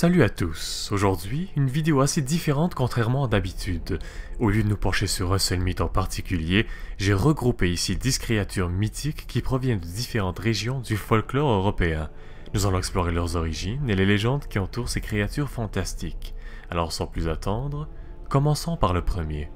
Salut à tous, aujourd'hui une vidéo assez différente contrairement à d'habitude. Au lieu de nous pencher sur un seul mythe en particulier, j'ai regroupé ici 10 créatures mythiques qui proviennent de différentes régions du folklore européen. Nous allons explorer leurs origines et les légendes qui entourent ces créatures fantastiques. Alors sans plus attendre, commençons par le premier.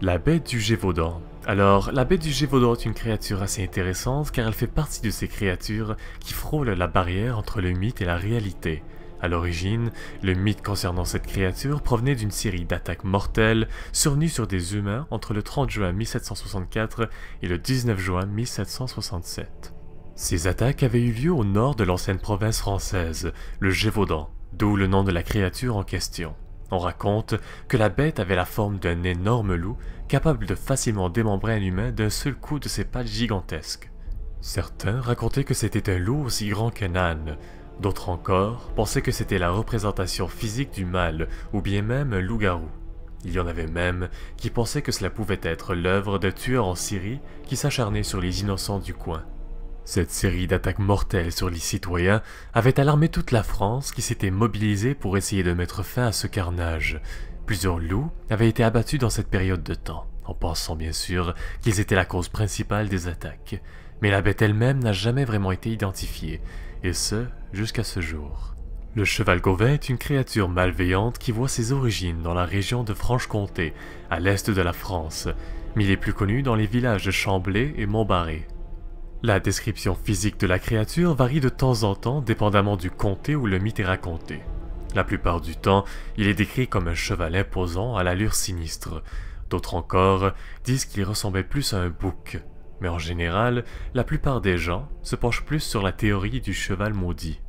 La Bête du Gévaudan. Alors, la Bête du Gévaudan est une créature assez intéressante car elle fait partie de ces créatures qui frôlent la barrière entre le mythe et la réalité. À l'origine, le mythe concernant cette créature provenait d'une série d'attaques mortelles survenues sur des humains entre le 30 juin 1764 et le 19 juin 1767. Ces attaques avaient eu lieu au nord de l'ancienne province française, le Gévaudan, d'où le nom de la créature en question. On raconte que la bête avait la forme d'un énorme loup capable de facilement démembrer un humain d'un seul coup de ses pattes gigantesques. Certains racontaient que c'était un loup aussi grand qu'un âne, D'autres encore pensaient que c'était la représentation physique du mal ou bien même loup-garou. Il y en avait même qui pensaient que cela pouvait être l'œuvre de tueurs en Syrie qui s'acharnaient sur les innocents du coin. Cette série d'attaques mortelles sur les citoyens avait alarmé toute la France qui s'était mobilisée pour essayer de mettre fin à ce carnage. Plusieurs loups avaient été abattus dans cette période de temps, en pensant bien sûr qu'ils étaient la cause principale des attaques. Mais la bête elle-même n'a jamais vraiment été identifiée, et ce, jusqu'à ce jour. Le cheval Gauvin est une créature malveillante qui voit ses origines dans la région de Franche-Comté, à l'est de la France, mais il est plus connu dans les villages de Chamblay et Montbarré. La description physique de la créature varie de temps en temps dépendamment du comté où le mythe est raconté. La plupart du temps, il est décrit comme un cheval imposant à l'allure sinistre. D'autres encore disent qu'il ressemblait plus à un bouc, mais en général, la plupart des gens se penchent plus sur la théorie du cheval maudit.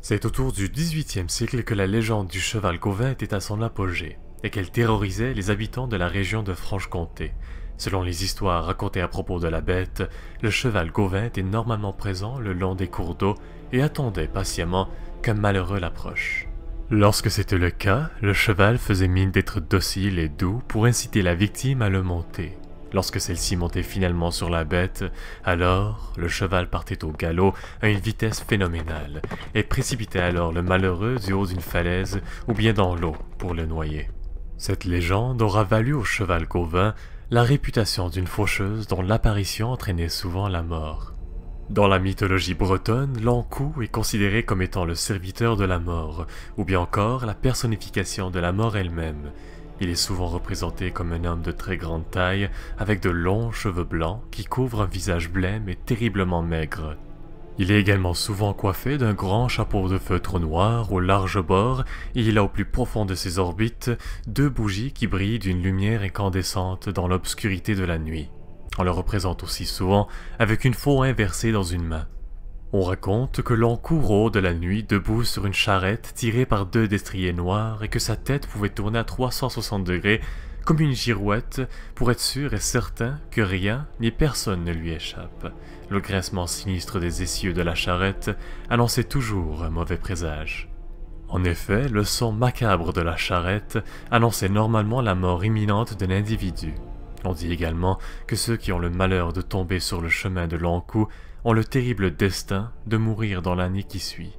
C'est autour du XVIIIe siècle que la légende du cheval Gauvin était à son apogée, et qu'elle terrorisait les habitants de la région de Franche-Comté. Selon les histoires racontées à propos de la bête, le cheval Gauvin était normalement présent le long des cours d'eau et attendait patiemment qu'un malheureux l'approche. Lorsque c'était le cas, le cheval faisait mine d'être docile et doux pour inciter la victime à le monter. Lorsque celle-ci montait finalement sur la bête, alors le cheval partait au galop à une vitesse phénoménale et précipitait alors le malheureux du haut d'une falaise ou bien dans l'eau pour le noyer. Cette légende aura valu au cheval Gauvin la réputation d'une faucheuse dont l'apparition entraînait souvent la mort. Dans la mythologie bretonne, l'Ankou est considéré comme étant le serviteur de la mort, ou bien encore la personnification de la mort elle-même, il est souvent représenté comme un homme de très grande taille, avec de longs cheveux blancs qui couvrent un visage blême et terriblement maigre. Il est également souvent coiffé d'un grand chapeau de feutre noir aux larges bords, et il a au plus profond de ses orbites deux bougies qui brillent d'une lumière incandescente dans l'obscurité de la nuit. On le représente aussi souvent avec une faux inversée dans une main. On raconte que l'on court de la nuit debout sur une charrette tirée par deux destriers noirs et que sa tête pouvait tourner à 360 degrés comme une girouette pour être sûr et certain que rien ni personne ne lui échappe. Le grincement sinistre des essieux de la charrette annonçait toujours un mauvais présage. En effet, le son macabre de la charrette annonçait normalement la mort imminente d'un individu. On dit également que ceux qui ont le malheur de tomber sur le chemin de l'Ankou ont le terrible destin de mourir dans l'année qui suit.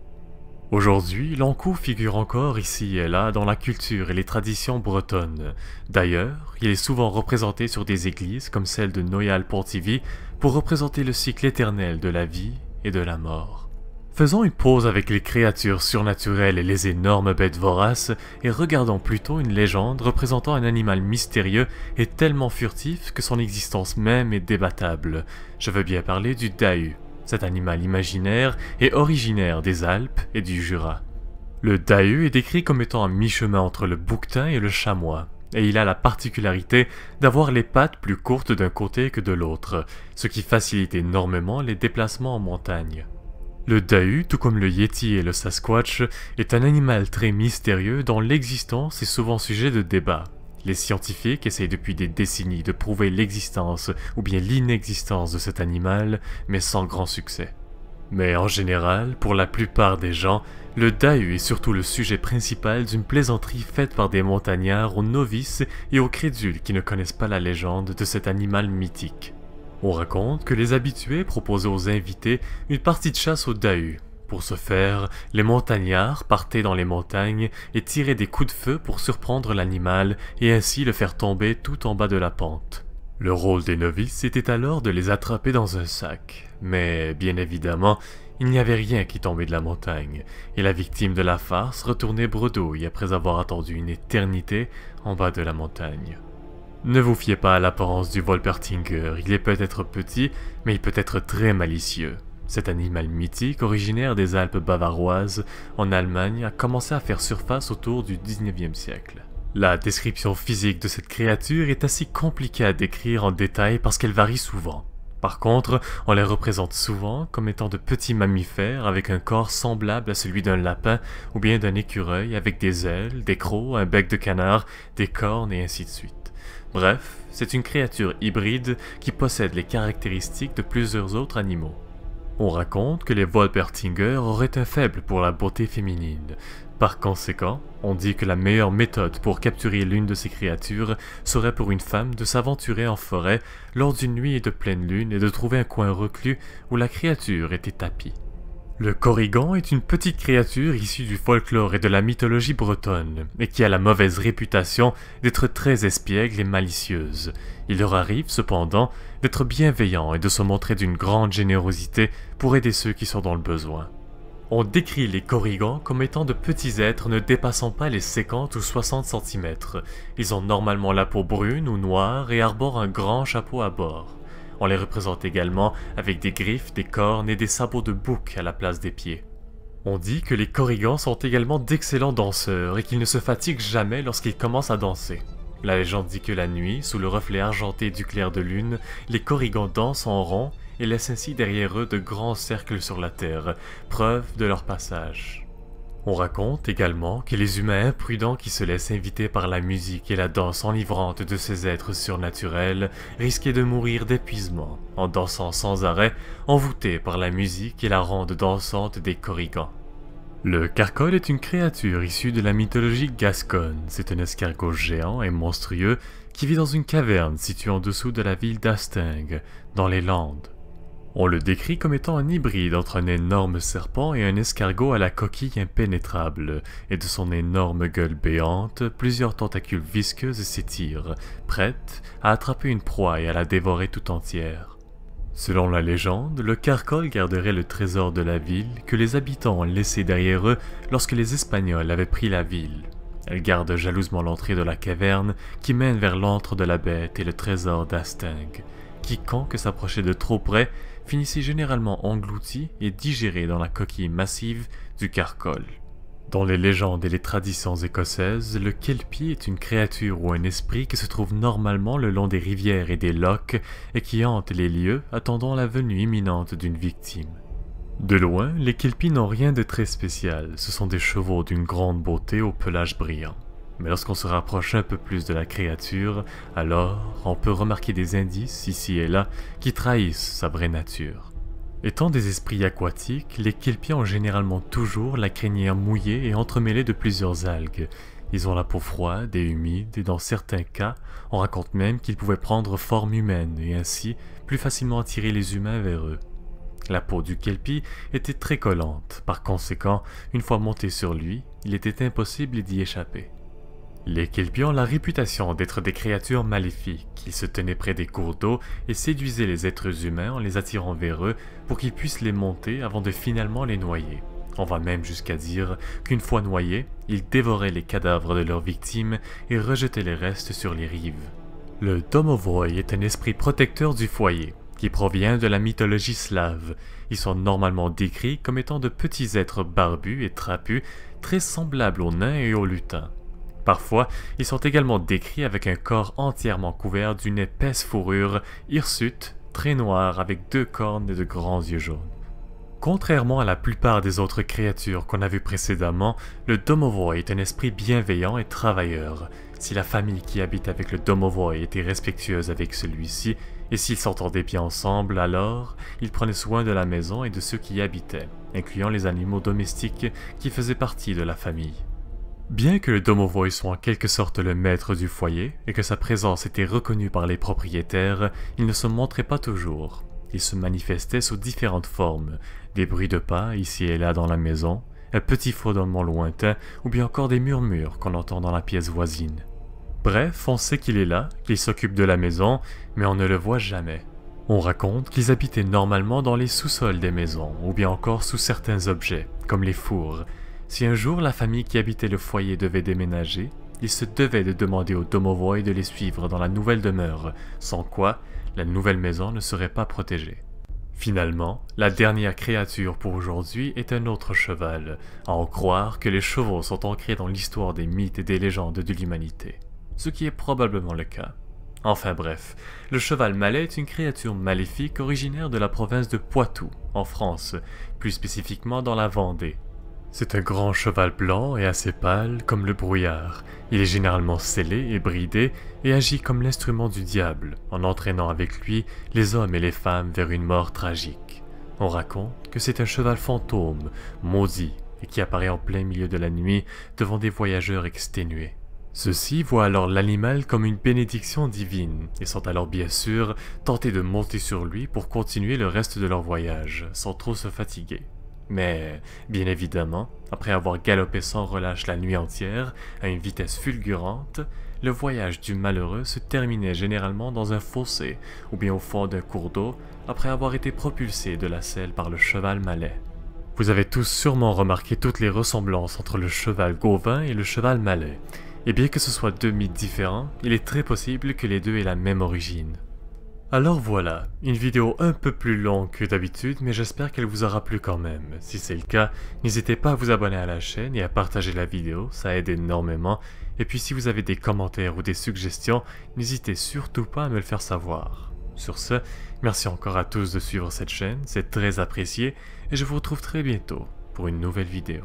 Aujourd'hui, l'Ankou figure encore ici et là dans la culture et les traditions bretonnes. D'ailleurs, il est souvent représenté sur des églises comme celle de Noyal-Pontivy pour représenter le cycle éternel de la vie et de la mort. Faisons une pause avec les créatures surnaturelles et les énormes bêtes voraces et regardons plutôt une légende représentant un animal mystérieux et tellement furtif que son existence même est débattable. Je veux bien parler du Dahu. Cet animal imaginaire est originaire des Alpes et du Jura. Le Dahu est décrit comme étant un mi-chemin entre le bouquetin et le chamois et il a la particularité d'avoir les pattes plus courtes d'un côté que de l'autre, ce qui facilite énormément les déplacements en montagne. Le Dahu, tout comme le Yeti et le Sasquatch, est un animal très mystérieux dont l'existence est souvent sujet de débat. Les scientifiques essayent depuis des décennies de prouver l'existence ou bien l'inexistence de cet animal, mais sans grand succès. Mais en général, pour la plupart des gens, le Dahu est surtout le sujet principal d'une plaisanterie faite par des montagnards aux novices et aux crédules qui ne connaissent pas la légende de cet animal mythique. On raconte que les habitués proposaient aux invités une partie de chasse au Dahu. Pour ce faire, les montagnards partaient dans les montagnes et tiraient des coups de feu pour surprendre l'animal et ainsi le faire tomber tout en bas de la pente. Le rôle des novices était alors de les attraper dans un sac, mais bien évidemment, il n'y avait rien qui tombait de la montagne, et la victime de la farce retournait bredouille après avoir attendu une éternité en bas de la montagne. Ne vous fiez pas à l'apparence du Wolpertinger, il est peut-être petit, mais il peut être très malicieux. Cet animal mythique, originaire des Alpes bavaroises, en Allemagne, a commencé à faire surface autour du 19e siècle. La description physique de cette créature est assez compliquée à décrire en détail parce qu'elle varie souvent. Par contre, on les représente souvent comme étant de petits mammifères avec un corps semblable à celui d'un lapin ou bien d'un écureuil avec des ailes, des crocs, un bec de canard, des cornes et ainsi de suite. Bref, c'est une créature hybride qui possède les caractéristiques de plusieurs autres animaux. On raconte que les Wolpertinger auraient un faible pour la beauté féminine. Par conséquent, on dit que la meilleure méthode pour capturer l'une de ces créatures serait pour une femme de s'aventurer en forêt lors d'une nuit de pleine lune et de trouver un coin reclus où la créature était tapie. Le corrigan est une petite créature issue du folklore et de la mythologie bretonne, et qui a la mauvaise réputation d'être très espiègle et malicieuse. Il leur arrive cependant d'être bienveillant et de se montrer d'une grande générosité pour aider ceux qui sont dans le besoin. On décrit les corrigans comme étant de petits êtres ne dépassant pas les 50 ou 60 cm. Ils ont normalement la peau brune ou noire et arborent un grand chapeau à bord. On les représente également avec des griffes, des cornes et des sabots de bouc à la place des pieds. On dit que les Korrigans sont également d'excellents danseurs et qu'ils ne se fatiguent jamais lorsqu'ils commencent à danser. La légende dit que la nuit, sous le reflet argenté du clair de lune, les Korrigans dansent en rond et laissent ainsi derrière eux de grands cercles sur la terre, preuve de leur passage. On raconte également que les humains imprudents qui se laissent inviter par la musique et la danse enivrante de ces êtres surnaturels risquaient de mourir d'épuisement en dansant sans arrêt, envoûtés par la musique et la ronde dansante des corrigans. Le carcol est une créature issue de la mythologie gasconne. C'est un escargot géant et monstrueux qui vit dans une caverne située en dessous de la ville d'Astingue, dans les Landes. On le décrit comme étant un hybride entre un énorme serpent et un escargot à la coquille impénétrable, et de son énorme gueule béante, plusieurs tentacules visqueuses s'étirent, prêtes à attraper une proie et à la dévorer tout entière. Selon la légende, le carcol garderait le trésor de la ville que les habitants ont laissé derrière eux lorsque les Espagnols avaient pris la ville. Elle garde jalousement l'entrée de la caverne qui mène vers l'antre de la bête et le trésor d'Asting, Quiconque s'approchait de trop près finissait généralement englouti et digéré dans la coquille massive du carcol Dans les légendes et les traditions écossaises, le kelpie est une créature ou un esprit qui se trouve normalement le long des rivières et des lochs et qui hante les lieux attendant la venue imminente d'une victime. De loin, les kelpies n'ont rien de très spécial, ce sont des chevaux d'une grande beauté au pelage brillant. Mais lorsqu'on se rapproche un peu plus de la créature, alors on peut remarquer des indices ici et là qui trahissent sa vraie nature. Étant des esprits aquatiques, les kelpies ont généralement toujours la crinière mouillée et entremêlée de plusieurs algues. Ils ont la peau froide et humide et dans certains cas, on raconte même qu'ils pouvaient prendre forme humaine et ainsi plus facilement attirer les humains vers eux. La peau du kelpie était très collante, par conséquent, une fois monté sur lui, il était impossible d'y échapper. Les kelpiens ont la réputation d'être des créatures maléfiques. Ils se tenaient près des cours d'eau et séduisaient les êtres humains en les attirant vers eux pour qu'ils puissent les monter avant de finalement les noyer. On va même jusqu'à dire qu'une fois noyés, ils dévoraient les cadavres de leurs victimes et rejetaient les restes sur les rives. Le domovoy est un esprit protecteur du foyer qui provient de la mythologie slave. Ils sont normalement décrits comme étant de petits êtres barbus et trapus, très semblables aux nains et aux lutins. Parfois, ils sont également décrits avec un corps entièrement couvert d'une épaisse fourrure hirsute, très noire, avec deux cornes et de grands yeux jaunes. Contrairement à la plupart des autres créatures qu'on a vues précédemment, le Domovoi est un esprit bienveillant et travailleur. Si la famille qui habite avec le Domovoi était respectueuse avec celui-ci, et s'ils s'entendaient bien ensemble, alors ils prenaient soin de la maison et de ceux qui y habitaient, incluant les animaux domestiques qui faisaient partie de la famille. Bien que le domovoy soit en quelque sorte le maître du foyer et que sa présence était reconnue par les propriétaires, il ne se montrait pas toujours. Il se manifestait sous différentes formes, des bruits de pas ici et là dans la maison, un petit fredonnement lointain ou bien encore des murmures qu'on entend dans la pièce voisine. Bref, on sait qu'il est là, qu'il s'occupe de la maison, mais on ne le voit jamais. On raconte qu'ils habitaient normalement dans les sous-sols des maisons ou bien encore sous certains objets, comme les fours, si un jour la famille qui habitait le foyer devait déménager, il se devait de demander au Domovoi de les suivre dans la nouvelle demeure, sans quoi la nouvelle maison ne serait pas protégée. Finalement, la dernière créature pour aujourd'hui est un autre cheval, à en croire que les chevaux sont ancrés dans l'histoire des mythes et des légendes de l'humanité, ce qui est probablement le cas. Enfin bref, le cheval malais est une créature maléfique originaire de la province de Poitou, en France, plus spécifiquement dans la Vendée, c'est un grand cheval blanc et assez pâle comme le brouillard. Il est généralement scellé et bridé et agit comme l'instrument du diable, en entraînant avec lui les hommes et les femmes vers une mort tragique. On raconte que c'est un cheval fantôme, maudit, et qui apparaît en plein milieu de la nuit devant des voyageurs exténués. Ceux-ci voient alors l'animal comme une bénédiction divine et sont alors bien sûr tentés de monter sur lui pour continuer le reste de leur voyage sans trop se fatiguer. Mais, bien évidemment, après avoir galopé sans relâche la nuit entière, à une vitesse fulgurante, le voyage du malheureux se terminait généralement dans un fossé ou bien au fond d'un cours d'eau après avoir été propulsé de la selle par le cheval malais. Vous avez tous sûrement remarqué toutes les ressemblances entre le cheval gauvin et le cheval malais, et bien que ce soit deux mythes différents, il est très possible que les deux aient la même origine. Alors voilà, une vidéo un peu plus longue que d'habitude, mais j'espère qu'elle vous aura plu quand même. Si c'est le cas, n'hésitez pas à vous abonner à la chaîne et à partager la vidéo, ça aide énormément. Et puis si vous avez des commentaires ou des suggestions, n'hésitez surtout pas à me le faire savoir. Sur ce, merci encore à tous de suivre cette chaîne, c'est très apprécié, et je vous retrouve très bientôt pour une nouvelle vidéo.